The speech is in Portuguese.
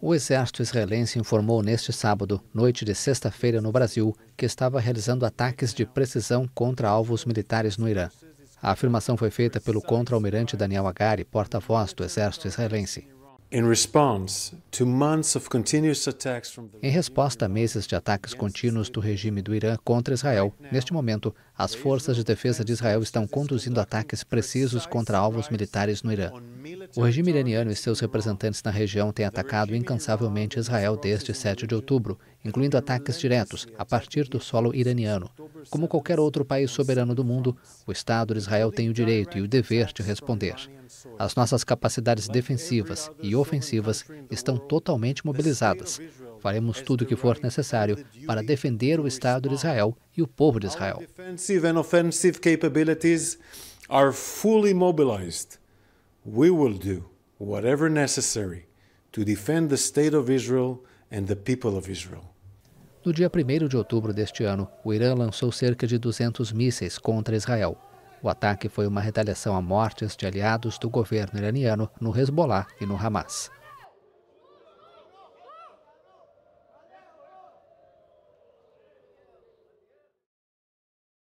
O exército israelense informou neste sábado, noite de sexta-feira no Brasil, que estava realizando ataques de precisão contra alvos militares no Irã. A afirmação foi feita pelo contra-almirante Daniel Agari, porta-voz do exército israelense. Em resposta a meses de ataques contínuos do regime do Irã contra Israel, neste momento, as forças de defesa de Israel estão conduzindo ataques precisos contra alvos militares no Irã. O regime iraniano e seus representantes na região têm atacado incansavelmente Israel desde 7 de outubro, incluindo ataques diretos a partir do solo iraniano. Como qualquer outro país soberano do mundo, o Estado de Israel tem o direito e o dever de responder. As nossas capacidades defensivas e ofensivas estão totalmente mobilizadas. Faremos tudo o que for necessário para defender o Estado de Israel e o povo de Israel. Our defensive and offensive capabilities are fully mobilized We will do whatever necessary to defend the state of Israel and the people of Israel. No dia 1 de outubro deste ano, o Irã lançou cerca de 200 mísseis contra Israel. O ataque foi uma retaliação a mortes de aliados do governo iraniano no Hezbollah e no Hamas.